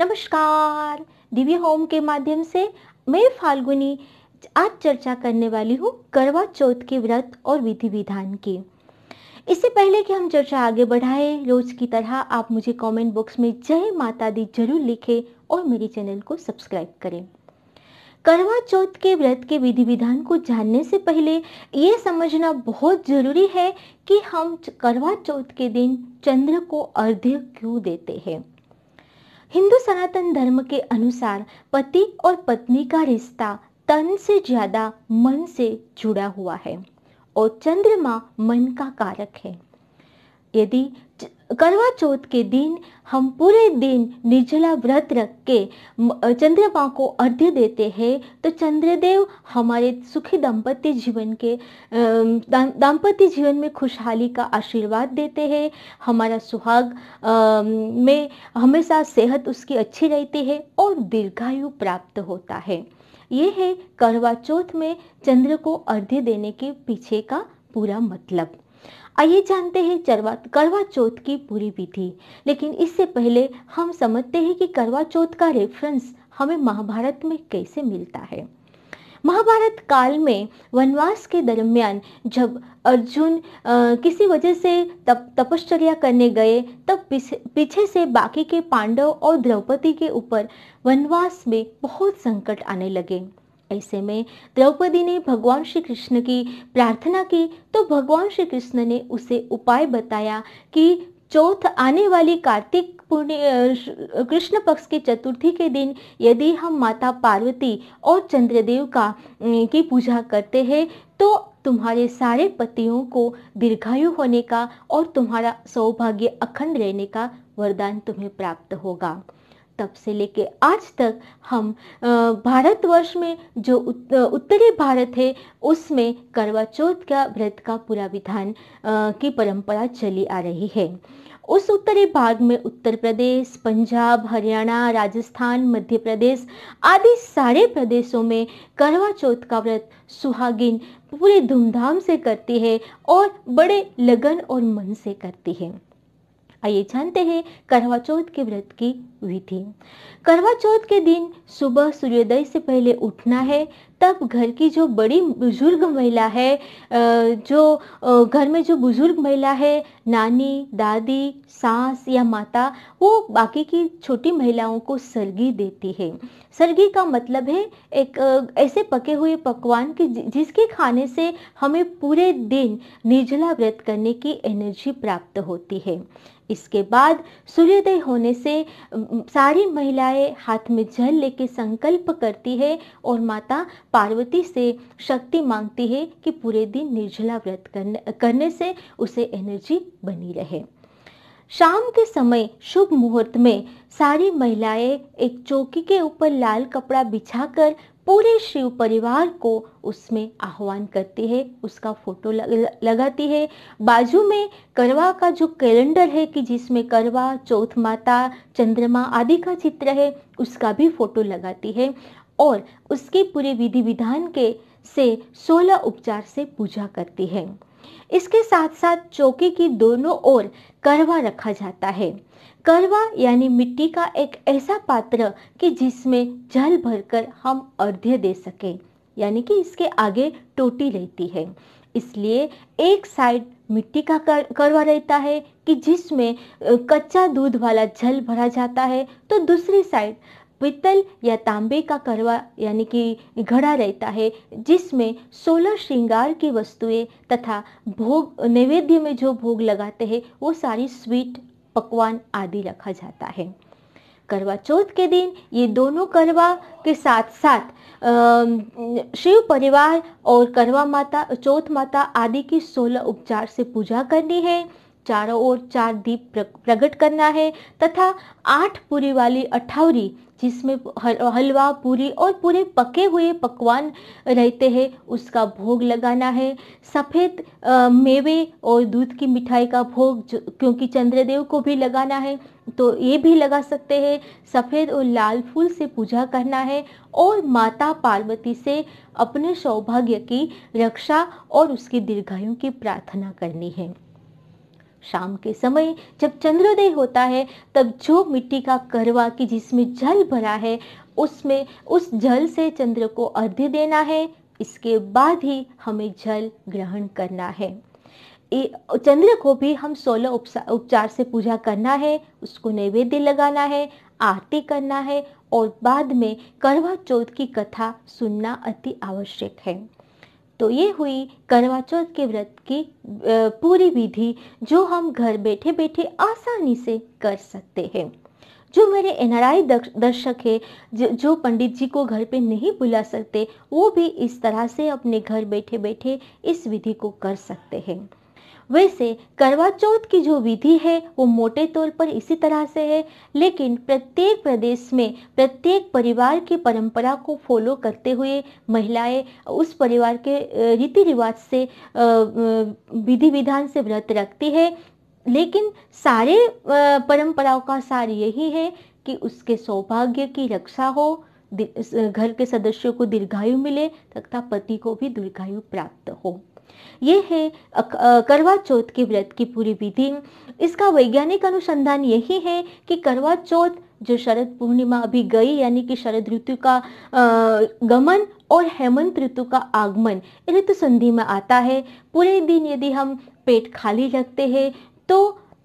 नमस्कार दिव्य होम के माध्यम से मैं फाल्गुनी आज चर्चा करने वाली हूँ करवा चौथ के व्रत और विधि विधान की इससे पहले कि हम चर्चा आगे बढ़ाए रोज की तरह आप मुझे कमेंट बॉक्स में जय माता दी जरूर लिखें और मेरे चैनल को सब्सक्राइब करें करवा चौथ के व्रत के विधि विधान को जानने से पहले ये समझना बहुत ज़रूरी है कि हम करवा चौथ के दिन चंद्र को अर्ध्य क्यों देते हैं हिंदू सनातन धर्म के अनुसार पति और पत्नी का रिश्ता तन से ज़्यादा मन से जुड़ा हुआ है और चंद्रमा मन का कारक है यदि करवा चौथ के दिन हम पूरे दिन निर्जला व्रत रख के चंद्रमा को अर्घ्य देते हैं तो चंद्रदेव हमारे सुखी दाम्पत्य जीवन के दाम्पत्य जीवन में खुशहाली का आशीर्वाद देते हैं हमारा सुहाग में हमेशा सेहत उसकी अच्छी रहती है और दीर्घायु प्राप्त होता है ये है करवा चौथ में चंद्र को अर्घ्य देने के पीछे का पूरा मतलब आइए जानते हैं चरवा करवा चौथ की पूरी विधि लेकिन इससे पहले हम समझते हैं कि करवा चौथ का रेफरेंस हमें महाभारत में कैसे मिलता है महाभारत काल में वनवास के दरमियान जब अर्जुन आ, किसी वजह से तप तपश्चर्या करने गए तब पीछे से बाकी के पांडव और द्रौपदी के ऊपर वनवास में बहुत संकट आने लगे ऐसे में द्रौपदी ने भगवान श्री कृष्ण की प्रार्थना की तो भगवान श्री कृष्ण ने उसे उपाय बताया कि चौथ आने वाली कार्तिक पूर्णि कृष्ण पक्ष की चतुर्थी के दिन यदि हम माता पार्वती और चंद्रदेव का की पूजा करते हैं तो तुम्हारे सारे पतियों को दीर्घायु होने का और तुम्हारा सौभाग्य अखंड रहने का वरदान तुम्हें प्राप्त होगा तब से लेके आज तक हम भारतवर्ष में जो उत्तरी भारत है उसमें करवा चौथ का व्रत का पूरा विधान की परंपरा चली आ रही है उस उत्तरी भाग में उत्तर प्रदेश पंजाब हरियाणा राजस्थान मध्य प्रदेश आदि सारे प्रदेशों में करवा चौथ का व्रत सुहागिन पूरे धूमधाम से करती है और बड़े लगन और मन से करती है आइए जानते हैं करवा चौथ के व्रत की विधि करवा चौथ के दिन सुबह सूर्योदय से पहले उठना है तब घर की जो बड़ी बुजुर्ग महिला है जो घर में जो बुजुर्ग महिला है नानी दादी सास या माता वो बाकी की छोटी महिलाओं को सर्गी देती है सर्गी का मतलब है एक ऐसे पके हुए पकवान की जिसके खाने से हमें पूरे दिन निर्जला व्रत करने की एनर्जी प्राप्त होती है इसके बाद सूर्योदय होने से सारी महिलाएं हाथ में जल लेके संकल्प करती है और माता पार्वती से शक्ति मांगती है कि पूरे दिन निर्जला व्रत करने करने से उसे एनर्जी बनी रहे शाम के समय शुभ मुहूर्त में सारी महिलाएं एक चौकी के ऊपर लाल कपड़ा बिछाकर पूरे शिव परिवार को उसमें आह्वान करती है उसका फोटो लगाती है बाजू में करवा का जो कैलेंडर है कि जिसमें करवा चौथ माता चंद्रमा आदि का चित्र है उसका भी फोटो लगाती है और उसके पूरे विधि विधान के से सोलह उपचार से पूजा करती है इसके साथ साथ चौकी की दोनों ओर करवा रखा जाता है करवा यानी मिट्टी का एक ऐसा पात्र कि जिसमें जल भरकर हम अर्ध्य दे सकें यानी कि इसके आगे टोटी रहती है इसलिए एक साइड मिट्टी का कर, करवा रहता है कि जिसमें कच्चा दूध वाला जल भरा जाता है तो दूसरी साइड पित्तल या तांबे का करवा यानी कि घड़ा रहता है जिसमें सोलह श्रृंगार की वस्तुएं तथा भोग नैवेद्य में जो भोग लगाते हैं वो सारी स्वीट पकवान आदि रखा जाता है करवा चौथ के दिन ये दोनों करवा के साथ साथ शिव परिवार और करवा माता चौथ माता आदि की सोलह उपचार से पूजा करनी है चारों ओर चार दीप प्रकट करना है तथा आठ पूरी वाली अठावरी जिसमें हलवा पूरी और पूरे पके हुए पकवान रहते हैं उसका भोग लगाना है सफ़ेद मेवे और दूध की मिठाई का भोग क्योंकि चंद्रदेव को भी लगाना है तो ये भी लगा सकते हैं सफ़ेद और लाल फूल से पूजा करना है और माता पार्वती से अपने सौभाग्य की रक्षा और उसकी दीर्घायु की प्रार्थना करनी है शाम के समय जब चंद्रोदय होता है तब जो मिट्टी का करवा कि जिसमें जल भरा है उसमें उस जल से चंद्र को अर्ध्य देना है इसके बाद ही हमें जल ग्रहण करना है चंद्र को भी हम सोलह उपचार से पूजा करना है उसको नैवेद्य लगाना है आरती करना है और बाद में करवा चौथ की कथा सुनना अति आवश्यक है तो ये हुई करवा चौथ के व्रत की पूरी विधि जो हम घर बैठे बैठे आसानी से कर सकते हैं जो मेरे एन आर आई दर्शक है जो पंडित जी को घर पे नहीं बुला सकते वो भी इस तरह से अपने घर बैठे बैठे इस विधि को कर सकते हैं वैसे करवा चौथ की जो विधि है वो मोटे तौर पर इसी तरह से है लेकिन प्रत्येक प्रदेश में प्रत्येक परिवार की परंपरा को फॉलो करते हुए महिलाएं उस परिवार के रीति रिवाज से विधि विधान से व्रत रखती है लेकिन सारे परंपराओं का सार यही है कि उसके सौभाग्य की रक्षा हो घर के सदस्यों को दीर्घायु मिले तथा पति को भी दीर्घायु प्राप्त हो ये है करवा चौथ के व्रत की पूरी विधि इसका वैज्ञानिक अनुसंधान यही है कि करवा चौथ जो शरद पूर्णिमा अभी गई यानी कि शरद ऋतु का गमन और हेमंत ऋतु का आगमन ऋतु तो संधि में आता है पूरे दिन यदि हम पेट खाली रखते हैं तो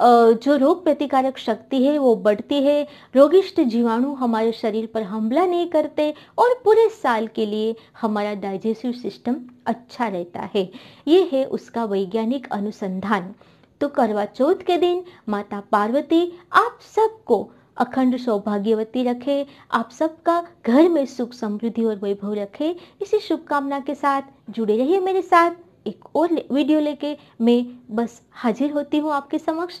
जो रोग प्रतिकारक शक्ति है वो बढ़ती है रोगिष्ट जीवाणु हमारे शरीर पर हमला नहीं करते और पूरे साल के लिए हमारा डाइजेस्टिव सिस्टम अच्छा रहता है ये है उसका वैज्ञानिक अनुसंधान तो करवा चौथ के दिन माता पार्वती आप सबको अखंड सौभाग्यवती रखे आप सबका घर में सुख समृद्धि और वैभव रखे इसी शुभकामना के साथ जुड़े रहिए मेरे साथ एक और वीडियो लेके मैं बस हाजिर होती हूँ आपके समक्ष